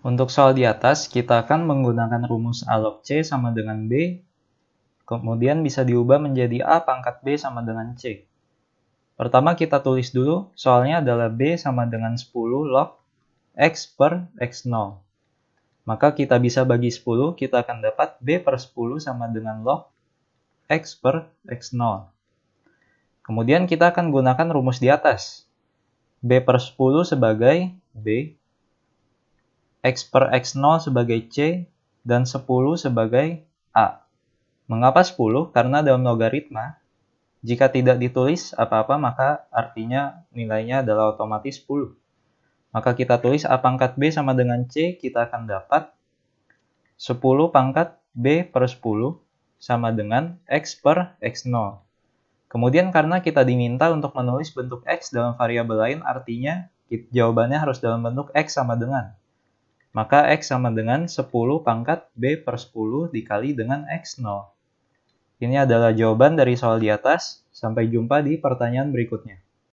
Untuk soal di atas, kita akan menggunakan rumus A log C sama dengan B, kemudian bisa diubah menjadi A pangkat B sama dengan C. Pertama kita tulis dulu, soalnya adalah B sama dengan 10 log X per X0. Maka kita bisa bagi 10, kita akan dapat B per 10 sama dengan log X per X0. Kemudian kita akan gunakan rumus di atas. B per 10 sebagai B X per X0 sebagai C, dan 10 sebagai A. Mengapa 10? Karena dalam logaritma, jika tidak ditulis apa-apa maka artinya nilainya adalah otomatis 10. Maka kita tulis A pangkat B sama dengan C, kita akan dapat 10 pangkat B per 10 sama dengan X per X0. Kemudian karena kita diminta untuk menulis bentuk X dalam variabel lain, artinya jawabannya harus dalam bentuk X sama dengan maka X sama dengan 10 pangkat B per 10 dikali dengan X0. Ini adalah jawaban dari soal di atas. Sampai jumpa di pertanyaan berikutnya.